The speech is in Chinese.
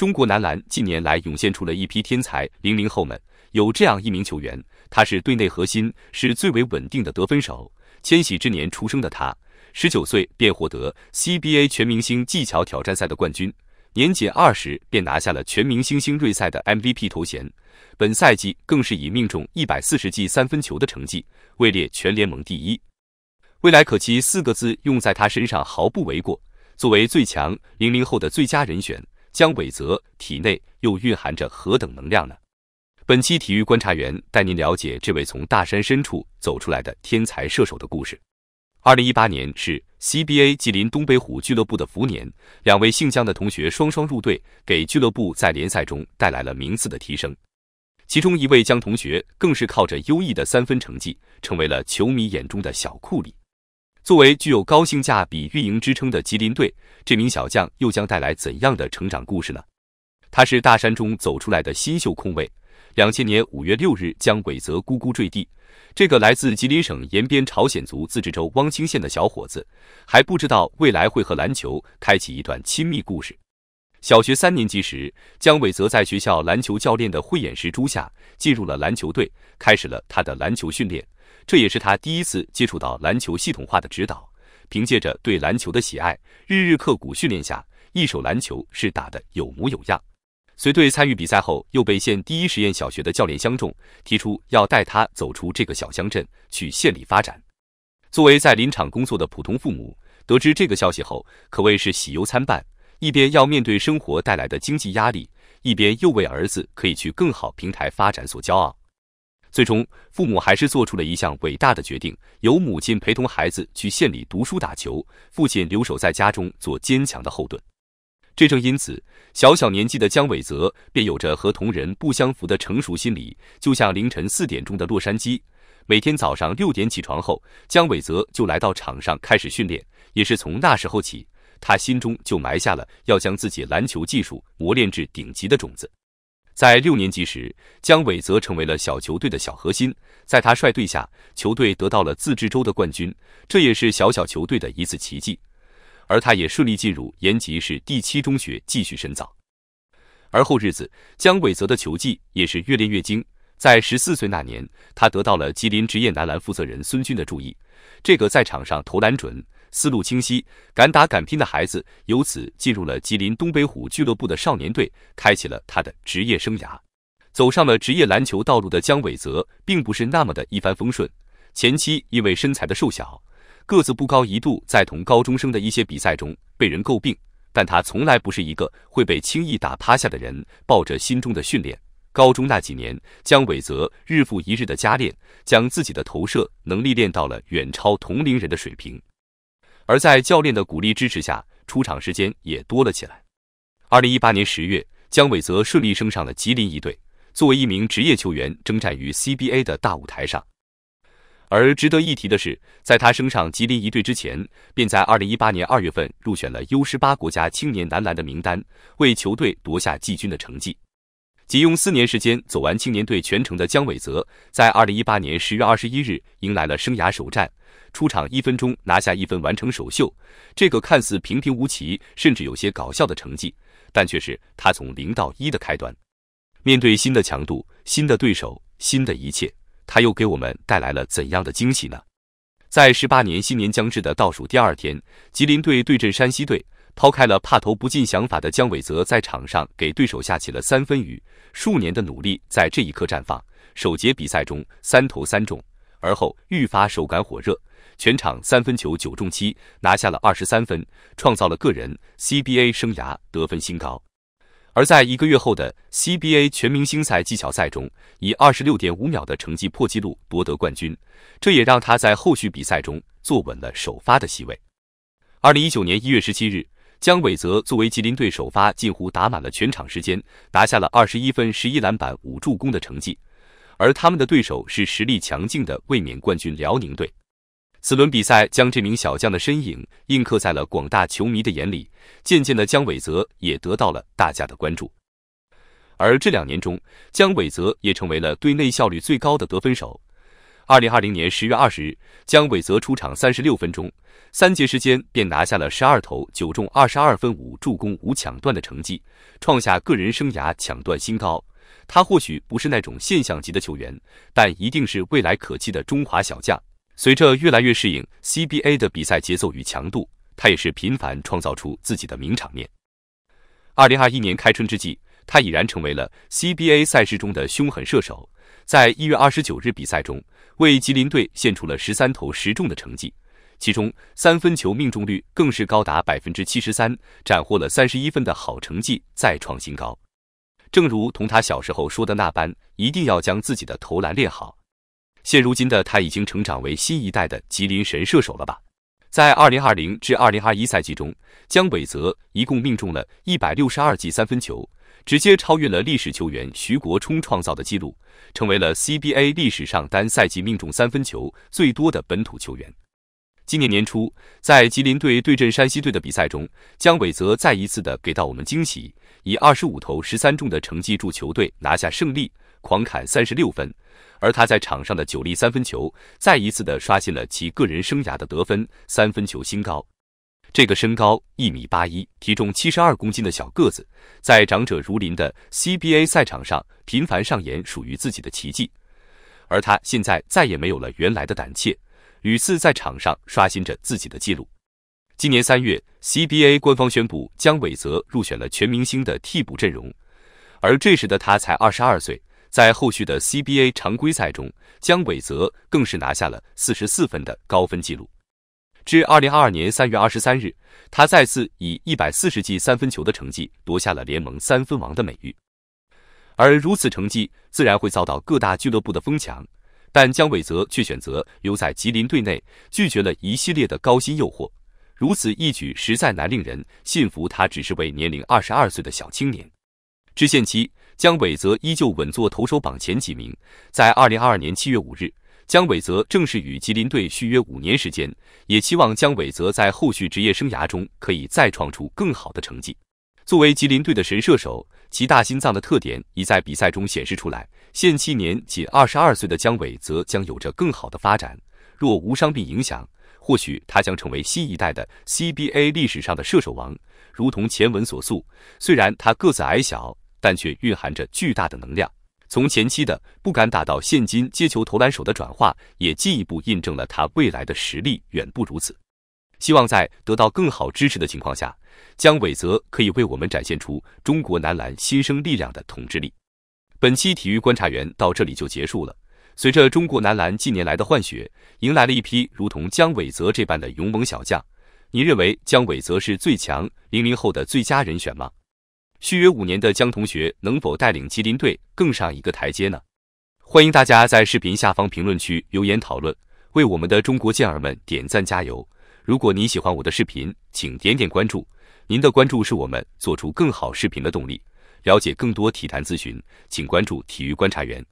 中国男篮近年来涌现出了一批天才零零后们，有这样一名球员，他是队内核心，是最为稳定的得分手。千禧之年出生的他，十九岁便获得 CBA 全明星技巧挑战赛的冠军，年仅二十便拿下了全明星新锐赛的 MVP 头衔。本赛季更是以命中一百四十记三分球的成绩位列全联盟第一，未来可期四个字用在他身上毫不为过。作为最强零零后的最佳人选。姜伟泽体内又蕴含着何等能量呢？本期体育观察员带您了解这位从大山深处走出来的天才射手的故事。二零一八年是 CBA 吉林东北虎俱乐部的福年，两位姓姜的同学双双入队，给俱乐部在联赛中带来了名次的提升。其中一位姜同学更是靠着优异的三分成绩，成为了球迷眼中的小库里。作为具有高性价比运营支撑的吉林队，这名小将又将带来怎样的成长故事呢？他是大山中走出来的新秀控卫，两千年五月六日，江伟泽咕咕坠地。这个来自吉林省延边朝鲜族自治州汪清县的小伙子，还不知道未来会和篮球开启一段亲密故事。小学三年级时，姜伟泽在学校篮球教练的慧眼识珠下，进入了篮球队，开始了他的篮球训练。这也是他第一次接触到篮球系统化的指导，凭借着对篮球的喜爱，日日刻苦训练下，一手篮球是打得有模有样。随队参与比赛后，又被县第一实验小学的教练相中，提出要带他走出这个小乡镇，去县里发展。作为在林场工作的普通父母，得知这个消息后，可谓是喜忧参半，一边要面对生活带来的经济压力，一边又为儿子可以去更好平台发展所骄傲。最终，父母还是做出了一项伟大的决定，由母亲陪同孩子去县里读书打球，父亲留守在家中做坚强的后盾。这正因此，小小年纪的姜伟泽便有着和同人不相符的成熟心理。就像凌晨四点钟的洛杉矶，每天早上六点起床后，姜伟泽就来到场上开始训练。也是从那时候起，他心中就埋下了要将自己篮球技术磨练至顶级的种子。在六年级时，姜伟泽成为了小球队的小核心，在他率队下，球队得到了自治州的冠军，这也是小小球队的一次奇迹。而他也顺利进入延吉市第七中学继续深造。而后日子，姜伟泽的球技也是越练越精。在十四岁那年，他得到了吉林职业男篮负责人孙军的注意，这个在场上投篮准。思路清晰、敢打敢拼的孩子，由此进入了吉林东北虎俱乐部的少年队，开启了他的职业生涯。走上了职业篮球道路的姜伟泽，并不是那么的一帆风顺。前期因为身材的瘦小、个子不高，一度在同高中生的一些比赛中被人诟病。但他从来不是一个会被轻易打趴下的人，抱着心中的训练，高中那几年，姜伟泽日复一日的加练，将自己的投射能力练到了远超同龄人的水平。而在教练的鼓励支持下，出场时间也多了起来。二零一八年十月，姜伟泽顺利升上了吉林一队，作为一名职业球员，征战于 CBA 的大舞台上。而值得一提的是，在他升上吉林一队之前，便在二零一八年二月份入选了 U 十八国家青年男篮的名单，为球队夺下季军的成绩。仅用四年时间走完青年队全程的姜伟泽，在二零一八年十月二十一日迎来了生涯首战，出场一分钟拿下一分，完成首秀。这个看似平平无奇，甚至有些搞笑的成绩，但却是他从零到一的开端。面对新的强度、新的对手、新的一切，他又给我们带来了怎样的惊喜呢？在十八年新年将至的倒数第二天，吉林队对阵山西队。抛开了怕投不进想法的姜伟泽，在场上给对手下起了三分雨。数年的努力在这一刻绽放。首节比赛中三投三中，而后愈发手感火热，全场三分球九中七，拿下了二十三分，创造了个人 CBA 生涯得分新高。而在一个月后的 CBA 全明星赛技巧赛中，以二十六点五秒的成绩破纪录夺得冠军，这也让他在后续比赛中坐稳了首发的席位。二零一九年一月十七日。姜伟泽作为吉林队首发，近乎打满了全场时间，拿下了二十一分、十一篮板、五助攻的成绩。而他们的对手是实力强劲的卫冕冠军辽宁队。此轮比赛将这名小将的身影印刻在了广大球迷的眼里，渐渐的姜伟泽也得到了大家的关注。而这两年中，姜伟泽也成为了队内效率最高的得分手。二零二零年十月二十日，姜伟泽出场三十六分钟，三节时间便拿下了十二投九中二十二分五助攻五抢断的成绩，创下个人生涯抢断新高。他或许不是那种现象级的球员，但一定是未来可期的中华小将。随着越来越适应 CBA 的比赛节奏与强度，他也是频繁创造出自己的名场面。二零二一年开春之际，他已然成为了 CBA 赛事中的凶狠射手。在一月二十九日比赛中，为吉林队献出了十三投十中的成绩，其中三分球命中率更是高达百分之七十三，斩获了三十一分的好成绩，再创新高。正如同他小时候说的那般，一定要将自己的投篮练好。现如今的他已经成长为新一代的吉林神射手了吧？在二零二零至二零二一赛季中，姜伟泽一共命中了一百六十二记三分球。直接超越了历史球员徐国冲创造的纪录，成为了 CBA 历史上单赛季命中三分球最多的本土球员。今年年初，在吉林队对阵山西队的比赛中，姜伟泽再一次的给到我们惊喜，以二十五投十三中的成绩助球队拿下胜利，狂砍三十六分。而他在场上的九粒三分球，再一次的刷新了其个人生涯的得分三分球新高。这个身高一米八一、体重七十二公斤的小个子，在长者如林的 CBA 赛场上频繁上演属于自己的奇迹，而他现在再也没有了原来的胆怯，屡次在场上刷新着自己的记录。今年三月，CBA 官方宣布姜伟泽入选了全明星的替补阵容，而这时的他才二十二岁。在后续的 CBA 常规赛中，姜伟泽更是拿下了四十四分的高分纪录。至二零二二年三月二十三日，他再次以一百四十记三分球的成绩夺下了联盟三分王的美誉。而如此成绩自然会遭到各大俱乐部的疯抢，但姜伟泽却选择留在吉林队内，拒绝了一系列的高薪诱惑。如此一举实在难令人信服。他只是位年龄二十二岁的小青年。至现期，姜伟泽依旧稳坐投手榜前几名。在二零二二年七月五日。姜伟泽正式与吉林队续约五年时间，也期望姜伟泽在后续职业生涯中可以再创出更好的成绩。作为吉林队的神射手，其大心脏的特点已在比赛中显示出来。现年仅二十二岁的姜伟泽将有着更好的发展。若无伤病影响，或许他将成为新一代的 CBA 历史上的射手王。如同前文所述，虽然他个子矮小，但却蕴含着巨大的能量。从前期的不敢打到现今接球投篮手的转化，也进一步印证了他未来的实力远不如此。希望在得到更好支持的情况下，姜伟泽可以为我们展现出中国男篮新生力量的统治力。本期体育观察员到这里就结束了。随着中国男篮近年来的换血，迎来了一批如同姜伟泽这般的勇猛小将。您认为姜伟泽是最强00后的最佳人选吗？续约五年的江同学能否带领吉林队更上一个台阶呢？欢迎大家在视频下方评论区留言讨论，为我们的中国健儿们点赞加油。如果你喜欢我的视频，请点点关注，您的关注是我们做出更好视频的动力。了解更多体坛资讯，请关注体育观察员。